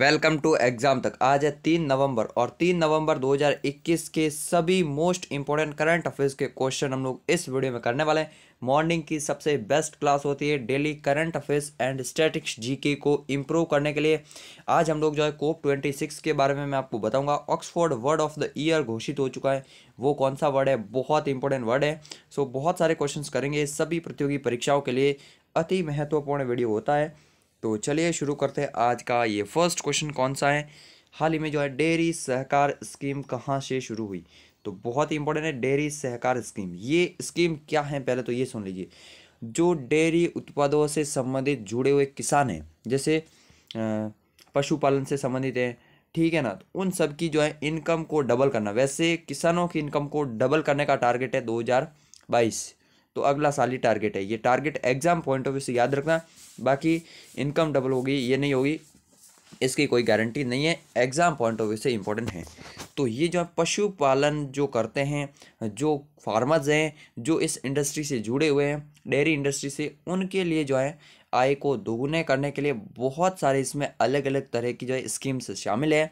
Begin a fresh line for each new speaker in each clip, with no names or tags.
welcome to exam तक आज है तीन नवंबर और तीन नवंबर 2021 के सभी मोस्ट इंपॉर्टेंट करंट अफेयर्स के क्वेश्चन हम लोग इस वीडियो में करने वाले हैं मॉर्निंग की सबसे बेस्ट क्लास होती है daily current affairs and statics GK को इम्प्रूव करने के लिए आज हम लोग जो है कोप ट्वेंटी सिक्स के बारे में मैं आपको बताऊंगा Oxford word of the year घोषित हो चुका है वो कौन सा वर्ड है बहुत इंपॉर्टेंट वर्ड है सो बहुत सारे क्वेश्चन करेंगे सभी प्रतियोगी परीक्षाओं के लिए अति महत्वपूर्ण वीडियो होता है तो चलिए शुरू करते हैं आज का ये फर्स्ट क्वेश्चन कौन सा है हाल ही में जो है डेयरी सहकार स्कीम कहाँ से शुरू हुई तो बहुत ही इंपॉर्टेंट है डेयरी सहकार स्कीम ये स्कीम क्या है पहले तो ये सुन लीजिए जो डेयरी उत्पादों से संबंधित जुड़े हुए किसान हैं जैसे पशुपालन से संबंधित हैं ठीक है ना तो उन सब की जो है इनकम को डबल करना वैसे किसानों की इनकम को डबल करने का टारगेट है 2022 तो अगला साल ही टारगेट है ये target exam point of view से याद रखना बाकी इनकम डबल होगी ये नहीं होगी इसकी कोई गारंटी नहीं है एग्ज़ाम पॉइंट ऑफ व्यू से इम्पोर्टेंट है तो ये जो पशुपालन जो करते हैं जो फार्मर्स हैं जो इस इंडस्ट्री से जुड़े हुए हैं डेयरी इंडस्ट्री से उनके लिए जो है आय को दोगुने करने के लिए बहुत सारे इसमें अलग अलग तरह की जो है स्कीम्स शामिल है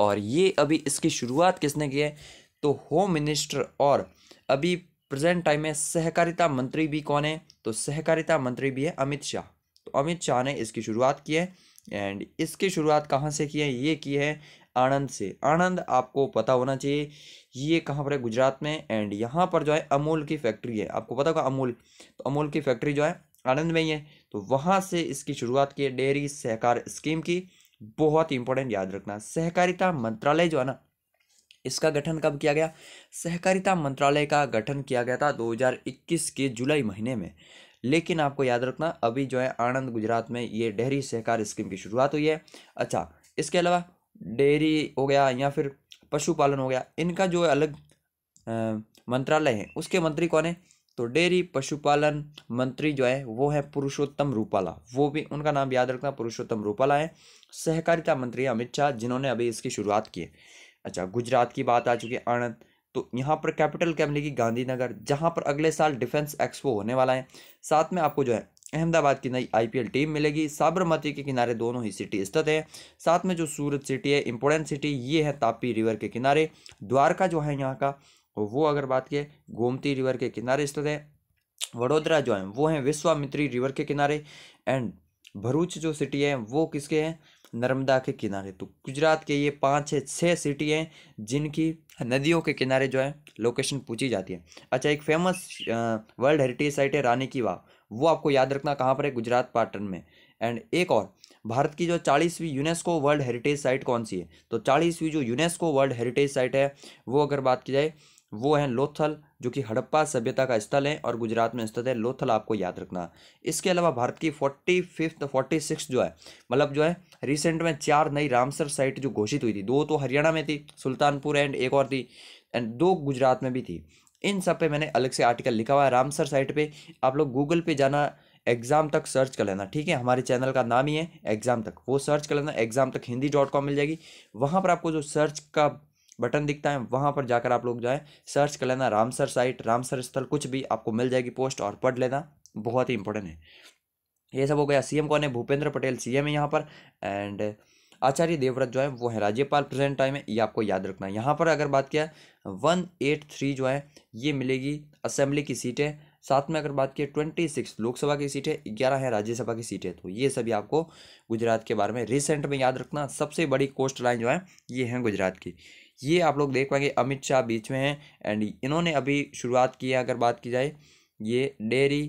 और ये अभी इसकी शुरुआत किसने की है तो होम मिनिस्टर और अभी प्रेजेंट टाइम में सहकारिता मंत्री भी कौन है तो सहकारिता मंत्री भी है अमित शाह तो अमित शाह ने इसकी शुरुआत की है एंड इसकी शुरुआत कहाँ से की है ये की है आनंद से आनंद आपको पता होना चाहिए ये कहाँ पर है गुजरात में एंड यहाँ पर जो है अमूल की फैक्ट्री है आपको पता होगा अमूल तो अमूल की फैक्ट्री जो है आनंद में ही है तो वहाँ से इसकी शुरुआत की है डेयरी सहकार स्कीम की बहुत इंपॉर्टेंट याद रखना सहकारिता मंत्रालय जो है ना इसका गठन कब किया गया सहकारिता मंत्रालय का गठन किया गया था 2021 के जुलाई महीने में लेकिन आपको याद रखना अभी जो है आनंद गुजरात में ये डेयरी सहकार स्कीम की शुरुआत हुई है अच्छा इसके अलावा डेयरी हो गया या फिर पशुपालन हो गया इनका जो अलग मंत्रालय है उसके मंत्री कौन है तो डेयरी पशुपालन मंत्री जो है वो है पुरुषोत्तम रूपाला वो भी उनका नाम याद रखना पुरुषोत्तम रूपाला है सहकारिता मंत्री अमित शाह जिन्होंने अभी इसकी शुरुआत की है अच्छा गुजरात की बात आ चुकी है आणंद तो यहाँ पर कैपिटल क्या मिलेगी गांधीनगर जहाँ पर अगले साल डिफेंस एक्सपो होने वाला है साथ में आपको जो है अहमदाबाद की नई आईपीएल टीम मिलेगी साबरमती के किनारे दोनों ही सिटी स्थित है साथ में जो सूरत सिटी है इम्पोर्टेंट सिटी ये है तापी रिवर के किनारे द्वारका जो है यहाँ का वो अगर बात की गोमती रिवर के किनारे स्थित है वडोदरा जो है वो है विश्वामित्री रिवर के किनारे एंड भरूच जो सिटी है वो किसके हैं नर्मदा के किनारे तो गुजरात के ये पाँच छः छः सिटी हैं जिनकी नदियों के किनारे जो है लोकेशन पूछी जाती है अच्छा एक फेमस वर्ल्ड हेरिटेज साइट है रानी की वाव वो आपको याद रखना कहाँ पर है गुजरात पाटन में एंड एक और भारत की जो चालीसवीं यूनेस्को वर्ल्ड हेरिटेज साइट कौन सी है तो चालीसवीं जो यूनेस्को वर्ल्ड हेरिटेज साइट है वो अगर बात की जाए वो है लोथल जो कि हड़प्पा सभ्यता का स्थल है और गुजरात में स्थित है लोथल आपको याद रखना इसके अलावा भारत की फोर्टी फिफ्थ फोर्टी सिक्स जो है मतलब जो है रिसेंट में चार नई रामसर साइट जो घोषित हुई थी दो तो हरियाणा में थी सुल्तानपुर एंड एक और थी एंड दो गुजरात में भी थी इन सब पे मैंने अलग से आर्टिकल लिखा हुआ है रामसर साइट पे आप लोग गूगल पे जाना एग्जाम तक सर्च कर लेना ठीक है हमारे चैनल का नाम ही है एग्जाम तक वो सर्च कर लेना एग्जाम तक हिंदी डॉट कॉम मिल जाएगी वहाँ पर आपको जो सर्च का बटन दिखता है वहाँ पर जाकर आप लोग जो है सर्च कर लेना रामसर साइट रामसर स्थल कुछ भी आपको मिल जाएगी पोस्ट और पढ़ लेना बहुत ही इंपॉर्टेंट है ये सब हो गया सीएम कौन है भूपेंद्र पटेल सीएम है यहाँ पर एंड आचार्य देवव्रत जो है वो है राज्यपाल प्रेजेंट टाइम है ये आपको याद रखना है यहाँ पर अगर बात किया वन एट थ्री जो है ये मिलेगी असेंबली की सीटें साथ में अगर बात की ट्वेंटी सिक्स लोकसभा की सीटें ग्यारह है राज्यसभा की सीटें तो ये सभी आपको गुजरात के बारे में रिसेंट में याद रखना सबसे बड़ी कोस्ट लाइन जो है ये हैं गुजरात की ये आप लोग देख पाएंगे अमित शाह बीच में हैं एंड इन्होंने अभी शुरुआत की है अगर बात की जाए ये डेयरी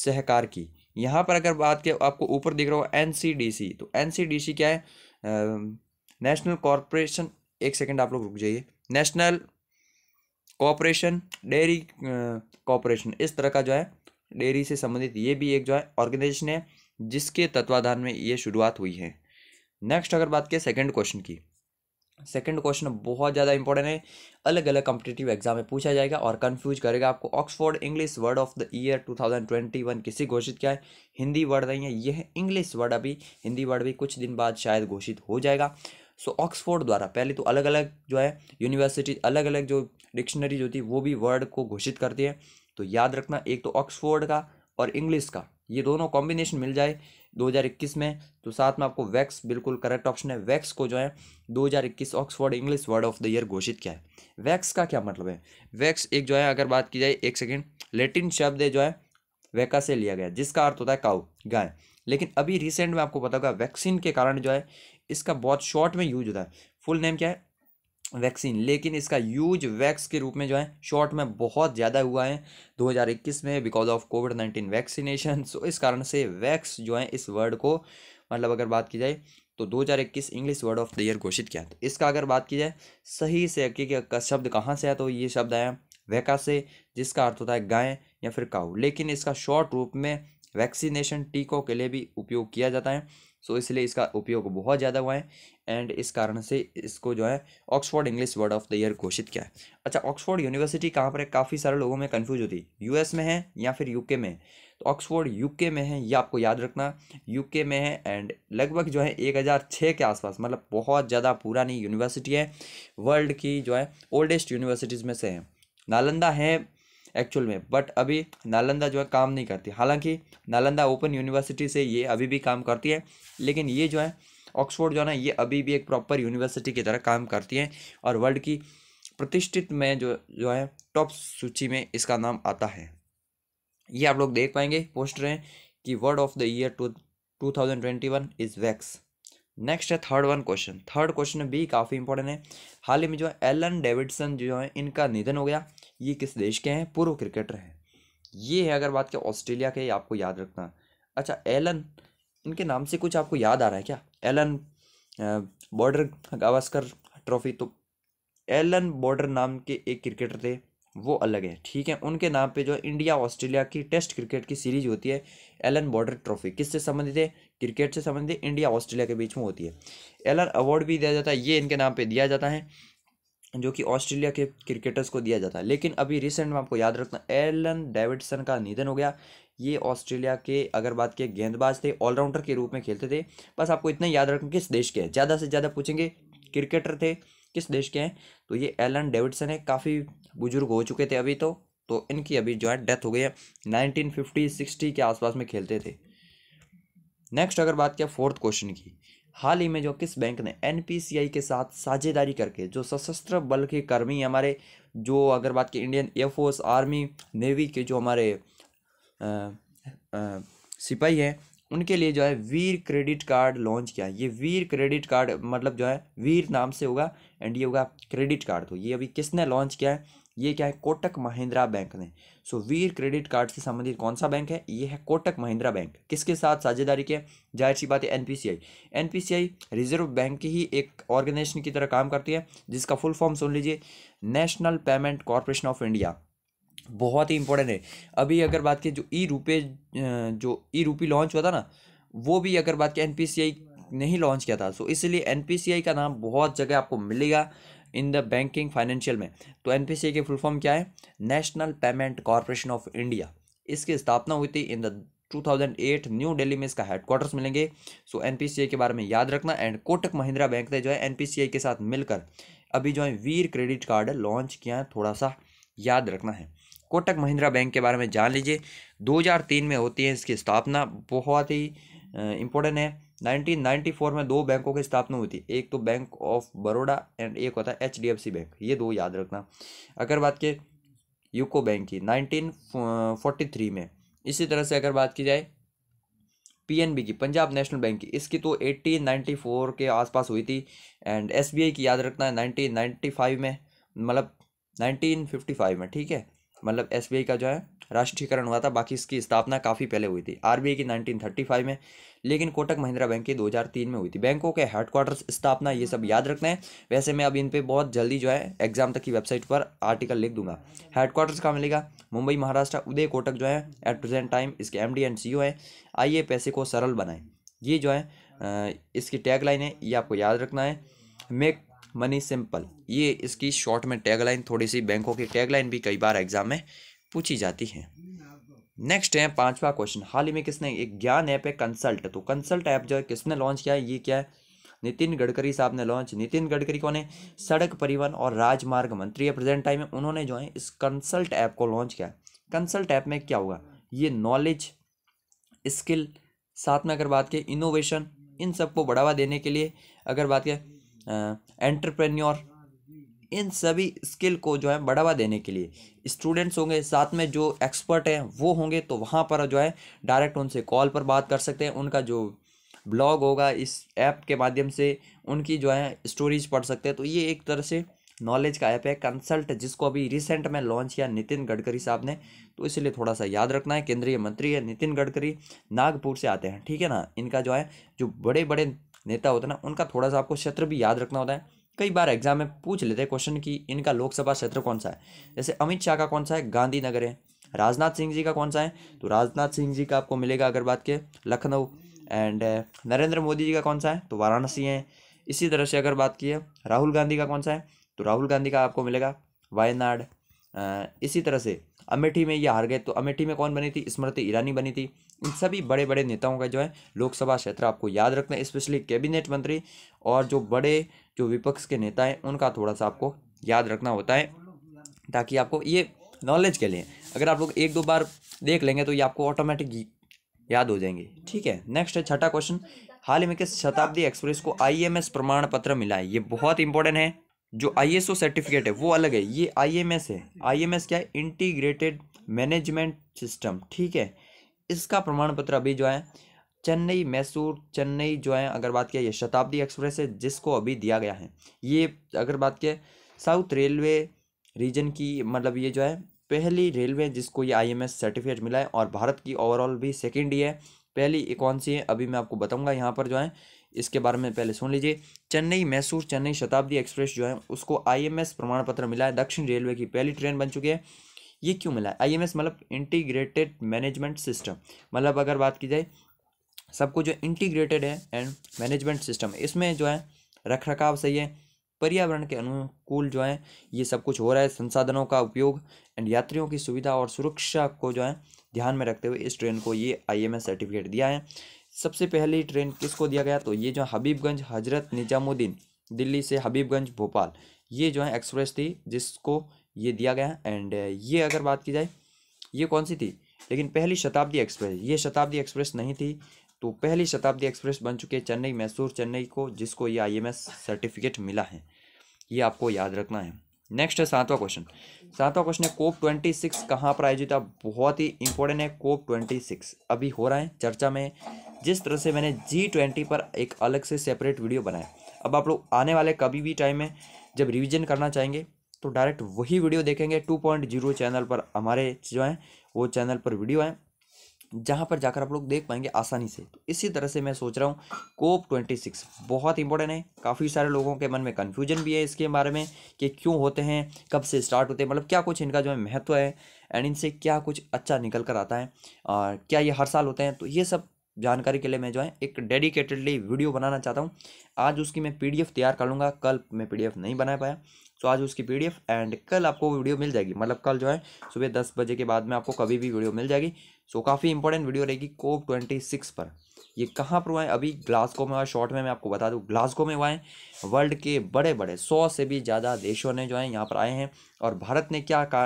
सहकार की यहाँ पर अगर बात के आपको ऊपर दिख रहा हो एन तो एन क्या है नेशनल कॉरपोरेशन एक सेकेंड आप लोग रुक जाइए नेशनल कॉपरेशन डेयरी कॉपरेशन इस तरह का जो है डेयरी से संबंधित ये भी एक जो है ऑर्गेनाइजेशन है जिसके तत्वाधान में ये शुरुआत हुई है नेक्स्ट अगर बात करें सेकंड क्वेश्चन की सेकंड क्वेश्चन बहुत ज़्यादा इंपॉर्टेंट है अलग अलग कम्पिटेटिव एग्जाम में पूछा जाएगा और कंफ्यूज करेगा आपको Oxford English word of the year 2021 किसी घोषित किया है हिंदी वर्ड नहीं है यह इंग्लिश वर्ड अभी हिंदी वर्ड भी कुछ दिन बाद शायद घोषित हो जाएगा सो ऑक्सफोर्ड द्वारा पहले तो अलग अलग जो है यूनिवर्सिटी अलग अलग जो डिक्शनरीज होती है वो भी वर्ड को घोषित करती है तो याद रखना एक तो ऑक्सफोर्ड का और इंग्लिश का ये दोनों कॉम्बिनेशन मिल जाए 2021 में तो साथ में आपको वैक्स बिल्कुल करेक्ट ऑप्शन है वैक्स को जो है 2021 Oxford English word of the year घोषित किया है वैक्स का क्या मतलब है वैक्स एक जो है अगर बात की जाए एक सेकेंड लेटिन शब्द जो है वैका से लिया गया जिसका अर्थ होता है काउ गाय लेकिन अभी रिसेंट में आपको पता होगा वैक्सीन के कारण जो है इसका बहुत शॉर्ट में यूज होता है फुल नेम क्या है वैक्सीन लेकिन इसका यूज वैक्स के रूप में जो है शॉर्ट में बहुत ज़्यादा हुआ है 2021 में because of covid nineteen vaccination so इस कारण से वैक्स जो है इस वर्ड को मतलब अगर बात की जाए तो 2021 English word of the year घोषित किया तो इसका अगर बात की जाए सही से कि शब्द कहाँ से आया तो ये शब्द आया वैका से जिसका अर्थ होता है गाय या फिर काऊ लेकिन इसका शॉर्ट रूप में वैक्सीनेशन टीकों के लिए भी उपयोग किया जाता है सो इसलिए इसका उपयोग बहुत ज़्यादा हुआ है एंड इस कारण से इसको जो है Oxford English word of the year घोषित किया है अच्छा ऑक्सफोर्ड यूनिवर्सिटी कहाँ पर है काफ़ी सारे लोगों में कन्फ्यूज होती है यू में है या फिर यू में है तो ऑक्सफोर्ड यू में है ये आपको याद रखना यू में है एंड लगभग जो है एक हज़ार छः के आसपास मतलब बहुत ज़्यादा पुरानी यूनिवर्सिटी है वर्ल्ड की जो है ओल्डेस्ट यूनिवर्सिटीज़ में से है नालंदा है एक्चुअल में बट अभी नालंदा जो है काम नहीं करती हालांकि नालंदा ओपन यूनिवर्सिटी से ये अभी भी काम करती है लेकिन ये जो है ऑक्सफोर्ड जो है ना ये अभी भी एक प्रॉपर यूनिवर्सिटी की तरह काम करती है और वर्ल्ड की प्रतिष्ठित में जो जो है टॉप सूची में इसका नाम आता है ये आप लोग देख पाएंगे पोस्टर हैं कि word of the year two two thousand twenty one is vax next है third one question third question भी काफ़ी इंपॉर्टेंट है हाल ही में जो है एलन डेविडसन जो है इनका निधन हो गया ये किस देश के हैं पूर्व क्रिकेटर हैं ये है अगर बात करें ऑस्ट्रेलिया के आपको याद रखना अच्छा एलन इनके नाम से कुछ आपको याद आ रहा है क्या एलन बॉर्डर गावस्कर ट्रॉफी तो एलन बॉर्डर नाम के एक क्रिकेटर थे वो अलग है ठीक है उनके नाम पे जो इंडिया ऑस्ट्रेलिया की टेस्ट क्रिकेट की सीरीज होती है एलन बॉर्डर ट्रॉफी किससे संबंधित है क्रिकेट से संबंधित इंडिया ऑस्ट्रेलिया के बीच में होती है एलन अवार्ड भी दिया जाता है ये इनके नाम पे दिया जाता है जो कि ऑस्ट्रेलिया के क्रिकेटर्स को दिया जाता है लेकिन अभी रिसेंट में आपको याद रखना एलन डेविडसन का निधन हो गया ये ऑस्ट्रेलिया के अगर बात के गेंदबाज थे ऑलराउंडर के रूप में खेलते थे बस आपको इतना याद रखना किस देश के हैं ज़्यादा से ज़्यादा पूछेंगे क्रिकेटर थे किस देश के हैं तो ये एलन डेविडसन है काफ़ी बुजुर्ग हो चुके थे अभी तो तो इनकी अभी जो है डेथ हो गई है नाइनटीन फिफ्टी सिक्सटी के आसपास में खेलते थे नेक्स्ट अगर बात किया फोर्थ क्वेश्चन की हाल ही में जो किस बैंक ने एन के साथ साझेदारी करके जो सशस्त्र बल के कर्मी हमारे जो अगर बात की इंडियन एयरफोर्स आर्मी नेवी के जो हमारे सिपाही हैं उनके लिए जो है वीर क्रेडिट कार्ड लॉन्च किया ये वीर क्रेडिट कार्ड मतलब जो है वीर नाम से होगा एंड ये होगा क्रेडिट कार्ड तो ये अभी किसने लॉन्च किया है ये क्या है कोटक महिंद्रा बैंक ने सो वीर क्रेडिट कार्ड से संबंधित कौन सा बैंक है ये है कोटक महिंद्रा बैंक किसके साथ साझेदारी के जाहिर सी बात है एनपीसीआई एनपीसीआई रिजर्व बैंक की ही एक ऑर्गेनाइजेशन की तरह काम करती है जिसका फुल फॉर्म सुन लीजिए National Payment Corporation of India बहुत ही इंपॉर्टेंट है अभी अगर बात की जो ई रूपे जो ई रूपी लॉन्च हुआ था ना वो भी अगर बात की एन नहीं लॉन्च किया था सो इसलिए एन का नाम बहुत जगह आपको मिलेगा इन द बैंकिंग फाइनेंशियल में तो एन पी के फुल फॉर्म क्या है National Payment Corporation of India इसकी स्थापना हुई थी इन द 2008 न्यू दिल्ली में इसका हेडक्वार्टर्स मिलेंगे सो एन के बारे में याद रखना एंड कोटक महिंद्रा बैंक ने जो है एन के साथ मिलकर अभी जो है वीर क्रेडिट कार्ड लॉन्च किया है थोड़ा सा याद रखना है कोटक महिंद्रा बैंक के बारे में जान लीजिए 2003 में होती है इसकी स्थापना बहुत ही इंपॉर्टेंट है 1994 में दो बैंकों की स्थापना हुई थी एक तो बैंक ऑफ बड़ौदा एंड एक होता है एच बैंक ये दो याद रखना अगर बात के यूको बैंक की 1943 में इसी तरह से अगर बात की जाए पीएनबी की पंजाब नेशनल बैंक की इसकी तो 1894 के आसपास हुई थी एंड एसबीआई की याद रखना है 1995 में मतलब 1955 में ठीक है मतलब एसबीआई का जो है राष्ट्रीयकरण हुआ था बाकी इसकी स्थापना काफ़ी पहले हुई थी आर की नाइनटीन में लेकिन कोटक महिंद्रा बैंक की 2003 में हुई थी बैंकों के हेडक्वार्टर्स स्थापना ये सब याद रखना है वैसे मैं अब इन पर बहुत जल्दी जो है एग्जाम तक की वेबसाइट पर आर्टिकल लिख दूंगा हेडक्वार्टर्स कहाँ मिलेगा मुंबई महाराष्ट्र उदय कोटक जो है एट प्रेजेंट टाइम इसके एम डी एंड सी है आइए पैसे को सरल बनाएं ये जो है इसकी टैग लाइन है ये आपको याद रखना है मेक मनी सिंपल ये इसकी शॉर्ट में टैगलाइन थोड़ी सी बैंकों की टैगलाइन भी कई बार एग्जाम में पूछी जाती है नेक्स्ट है पांचवा क्वेश्चन हाल ही में किसने एक ज्ञान ऐप है कंसल्ट तो कंसल्ट ऐप जो है किसने लॉन्च किया है ये क्या है नितिन गडकरी साहब ने लॉन्च नितिन गडकरी कौन है सड़क परिवहन और राजमार्ग मंत्री है प्रेजेंट टाइम में उन्होंने जो है इस कंसल्ट ऐप को लॉन्च किया कंसल्ट ऐप में क्या होगा ये नॉलेज स्किल साथ में अगर बात करें इनोवेशन इन सबको बढ़ावा देने के लिए अगर बात करें एंटरप्रेन्योर इन सभी स्किल को जो है बढ़ावा देने के लिए स्टूडेंट्स होंगे साथ में जो एक्सपर्ट हैं वो होंगे तो वहाँ पर जो है डायरेक्ट उनसे कॉल पर बात कर सकते हैं उनका जो ब्लॉग होगा इस ऐप के माध्यम से उनकी जो है स्टोरीज पढ़ सकते हैं तो ये एक तरह से नॉलेज का ऐप है कंसल्ट जिसको अभी रिसेंट में लॉन्च किया नितिन गडकरी साहब ने तो इसलिए थोड़ा सा याद रखना है केंद्रीय मंत्री है नितिन गडकरी नागपुर से आते हैं ठीक है ना इनका जो है जो बड़े बड़े नेता होते हैं ना उनका थोड़ा सा आपको क्षेत्र भी याद रखना होता है कई बार एग्जाम में पूछ लेते हैं क्वेश्चन कि इनका लोकसभा क्षेत्र कौन सा है जैसे अमित शाह का कौन सा है गांधीनगर है राजनाथ सिंह जी का कौन सा है तो राजनाथ सिंह जी का आपको मिलेगा अगर बात के लखनऊ एंड uh, नरेंद्र मोदी जी का कौन सा है तो वाराणसी है इसी तरह से अगर बात की है राहुल गांधी का कौन सा है तो राहुल गांधी का आपको मिलेगा वायनाड uh, इसी तरह से अमेठी में ये हार गए तो अमेठी में कौन बनी थी स्मृति ईरानी बनी थी इन सभी बड़े बड़े नेताओं का जो है लोकसभा क्षेत्र आपको याद रखना है स्पेशली कैबिनेट मंत्री और जो बड़े जो विपक्ष के नेता हैं उनका थोड़ा सा आपको याद रखना होता है ताकि आपको ये नॉलेज के लिए अगर आप लोग एक दो बार देख लेंगे तो ये आपको ऑटोमेटिक याद हो जाएंगे ठीक है नेक्स्ट है छठा क्वेश्चन हाल ही में किस शताब्दी एक्सप्रेस को आई प्रमाण पत्र मिला है ये बहुत इंपॉर्टेंट है जो आई सर्टिफिकेट है वो अलग है ये आई है आई क्या है इंटीग्रेटेड मैनेजमेंट सिस्टम ठीक है इसका प्रमाण पत्र अभी जो है चेन्नई मैसूर चेन्नई जो है अगर बात किया ये शताब्दी एक्सप्रेस है जिसको अभी दिया गया है ये अगर बात किया साउथ रेलवे रीजन की मतलब ये जो है पहली रेलवे जिसको ये एस सर्टिफिकेट मिला है और भारत की ओवरऑल भी सेकेंड ही है पहली कौन सी है अभी मैं आपको बताऊंगा यहाँ पर जो है इसके बारे में पहले सुन लीजिए चेन्नई मैसूर चेन्नई शताब्दी एक्सप्रेस जो है उसको आईएमएस प्रमाण पत्र मिला है दक्षिण रेलवे की पहली ट्रेन बन चुकी है ये क्यों मिला है आईएमएस मतलब इंटीग्रेटेड मैनेजमेंट सिस्टम मतलब अगर बात की जाए सबको जो इंटीग्रेटेड है एंड मैनेजमेंट सिस्टम इसमें जो है रख रखाव सही है पर्यावरण के अनुकूल जो है ये सब कुछ हो रहा है संसाधनों का उपयोग एंड यात्रियों की सुविधा और सुरक्षा को जो है ध्यान में रखते हुए इस ट्रेन को ये आईएमएस सर्टिफिकेट दिया है सबसे पहली ट्रेन किसको दिया गया तो ये जो हबीबगंज हजरत निजामुद्दीन दिल्ली से हबीबगंज भोपाल ये जो है एक्सप्रेस थी जिसको ये दिया गया एंड ये अगर बात की जाए ये कौन सी थी लेकिन पहली शताब्दी एक्सप्रेस ये शताब्दी एक्सप्रेस नहीं थी तो पहली शताब्दी एक्सप्रेस बन चुकी है चेन्नई मैसूर चेन्नई को जिसको ये आईएमएस सर्टिफिकेट मिला है ये आपको याद रखना है नेक्स्ट है सातवां क्वेश्चन सातवां क्वेश्चन है कोप ट्वेंटी सिक्स कहाँ पर आयोजित है बहुत ही इंपॉर्टेंट है कोप ट्वेंटी सिक्स अभी हो रहा है चर्चा में जिस तरह से मैंने जी ट्वेंटी पर एक अलग से सेपरेट वीडियो बनाया अब आप लोग आने वाले कभी भी टाइम में जब रिविजन करना चाहेंगे तो डायरेक्ट वही वीडियो देखेंगे टू पॉइंट जीरो चैनल पर हमारे जो हैं वो चैनल पर वीडियो हैं जहाँ पर जाकर आप लोग देख पाएंगे आसानी से तो इसी तरह से मैं सोच रहा हूँ कोप ट्वेंटी सिक्स बहुत इंपॉर्टेंट है काफ़ी सारे लोगों के मन में कन्फ्यूजन भी है इसके बारे में कि क्यों होते हैं कब से स्टार्ट होते हैं मतलब क्या कुछ इनका जो है महत्व है एंड इनसे क्या कुछ अच्छा निकल कर आता है और क्या ये हर साल होते हैं तो ये सब जानकारी के लिए मैं जो है एक डेडिकेटेडली वीडियो बनाना चाहता हूँ आज उसकी मैं पी तैयार कर लूँगा कल मैं पी नहीं बना पाया सो तो आज उसकी पी एंड कल आपको वीडियो मिल जाएगी मतलब कल जो है सुबह दस बजे के बाद में आपको कभी भी वीडियो मिल जाएगी सो so, काफ़ी इंपॉर्टेंट वीडियो रहेगी कोप ट्वेंटी सिक्स पर ये कहाँ पर हुआ है अभी ग्लासगो में हुआ शॉर्ट में मैं आपको बता दूँ ग्लासगो में हुआ है वर्ल्ड के बड़े बड़े सौ से भी ज़्यादा देशों ने जो है यहाँ पर आए हैं और भारत ने क्या का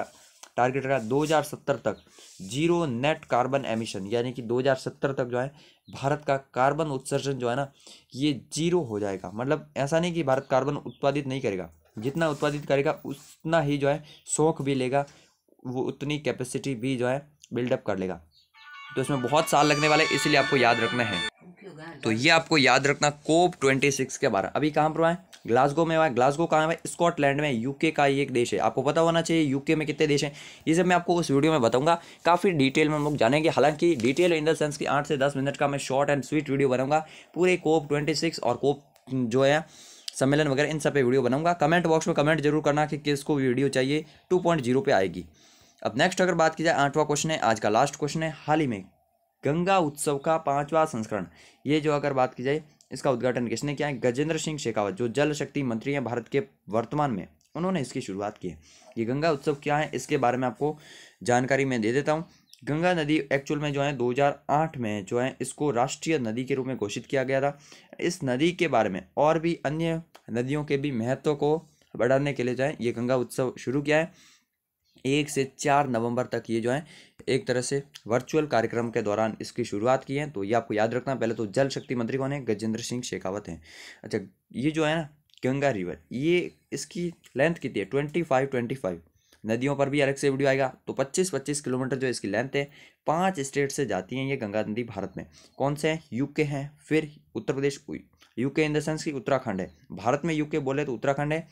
टारगेट रखा 2070 तक जीरो नेट कार्बन एमिशन यानी कि 2070 तक जो है भारत का कार्बन उत्सर्जन जो है ना ये जीरो हो जाएगा मतलब ऐसा नहीं कि भारत कार्बन उत्पादित नहीं करेगा जितना उत्पादित करेगा उतना ही जो है शौक भी लेगा वो उतनी कैपेसिटी भी जो है बिल्डअप कर लेगा तो इसमें बहुत साल लगने वाले इसलिए आपको याद रखना है तो ये आपको याद रखना कोप ट्वेंटी सिक्स के बारे अभी कहाँ पर हुआ है ग्लासगो में हुआ है ग्लासगो कहाँ है स्कॉटलैंड में यूके का ही एक देश है आपको पता होना चाहिए यूके में कितने देश हैं ये सब मैं आपको उस वीडियो में बताऊंगा काफ़ी डिटेल में हम लोग जानेंगे हालांकि डिटेल इन द सेंस कि आठ से दस मिनट का मैं शॉर्ट एंड स्वीट वीडियो बनाऊंगा पूरे कोप ट्वेंटी सिक्स और कोप जो है सम्मेलन वगैरह इन सब पे वीडियो बनाऊंगा कमेंट बॉक्स में कमेंट जरूर करना कि किसको वीडियो चाहिए टू पॉइंट जीरो पे आएगी अब नेक्स्ट अगर बात की जाए आठवां क्वेश्चन है आज का लास्ट क्वेश्चन है हाल ही में गंगा उत्सव का पाँचवा संस्करण ये जो अगर बात की जाए इसका उद्घाटन किसने किया है गजेंद्र सिंह शेखावत जो जल शक्ति मंत्री हैं भारत के वर्तमान में उन्होंने इसकी शुरुआत की है ये गंगा उत्सव क्या है इसके बारे में आपको जानकारी मैं दे देता हूँ गंगा नदी एक्चुअल में जो है 2008 में जो है इसको राष्ट्रीय नदी के रूप में घोषित किया गया था इस नदी के बारे में और भी अन्य नदियों के भी महत्व को बढ़ाने के लिए जो है ये गंगा उत्सव शुरू किया है एक से चार नवंबर तक ये जो है एक तरह से वर्चुअल कार्यक्रम के दौरान इसकी शुरुआत की है तो ये आपको याद रखना पहले तो जल शक्ति मंत्री कौन है गजेंद्र सिंह शेखावत हैं अच्छा ये जो है ना गंगा रिवर ये इसकी लेंथ कितनी है ट्वेंटी फाइव ट्वेंटी फाइव नदियों पर भी अलग से वीडियो आएगा तो 25-25 किलोमीटर जो इसकी लेंथ है पांच स्टेट से जाती हैं ये गंगा नदी भारत में कौन से हैं यूके हैं फिर Uttar Pradesh UK in the sense की उत्तराखंड है भारत में यूके बोले तो उत्तराखंड है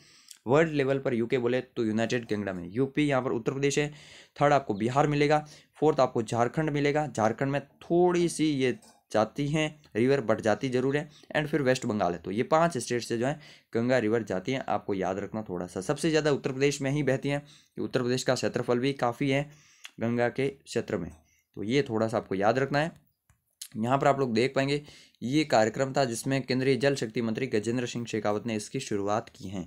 वर्ल्ड लेवल पर यूके बोले तो यूनाइटेड किंगडम है यूपी यहाँ पर उत्तर प्रदेश है थर्ड आपको बिहार मिलेगा फोर्थ आपको झारखंड मिलेगा झारखंड में थोड़ी सी ये जाती हैं रिवर बट जाती ज़रूर है एंड फिर वेस्ट बंगाल है तो ये पांच स्टेट से जो है गंगा रिवर जाती हैं आपको याद रखना थोड़ा सा सबसे ज़्यादा उत्तर प्रदेश में ही बहती हैं उत्तर प्रदेश का क्षेत्रफल भी काफ़ी है गंगा के क्षेत्र में तो ये थोड़ा सा आपको याद रखना है यहाँ पर आप लोग देख पाएंगे ये कार्यक्रम था जिसमें केंद्रीय जल शक्ति मंत्री गजेंद्र सिंह शेखावत ने इसकी शुरुआत की है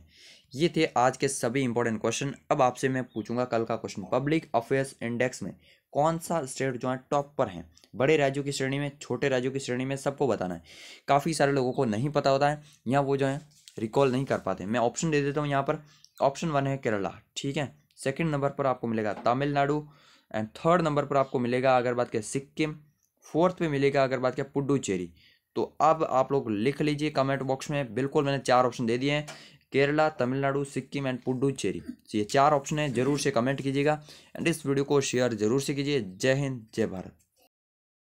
ये थे आज के सभी इंपॉर्टेंट क्वेश्चन अब आपसे मैं पूछूंगा कल का क्वेश्चन पब्लिक अफेयर्स इंडेक्स में कौन सा स्टेट जो है टॉप पर है बड़े राज्यों की श्रेणी में छोटे राज्यों की श्रेणी में सबको बताना है काफ़ी सारे लोगों को नहीं पता होता है या वो जो है रिकॉल नहीं कर पाते मैं ऑप्शन दे देता हूँ यहाँ पर ऑप्शन वन है केरला ठीक है सेकेंड नंबर पर आपको मिलेगा तमिलनाडु एंड थर्ड नंबर पर आपको मिलेगा अगर बात करें सिक्किम फोर्थ पे मिलेगा अगर बात करें पुडुचेरी तो अब आप लोग लिख लीजिए कमेंट बॉक्स में बिल्कुल मैंने चार ऑप्शन दे दिए हैं केरला तमिलनाडु सिक्किम एंड पुडुचेरी ये चार ऑप्शन है जरूर से कमेंट कीजिएगा एंड इस वीडियो को शेयर जरूर से कीजिए जय हिंद जय भारत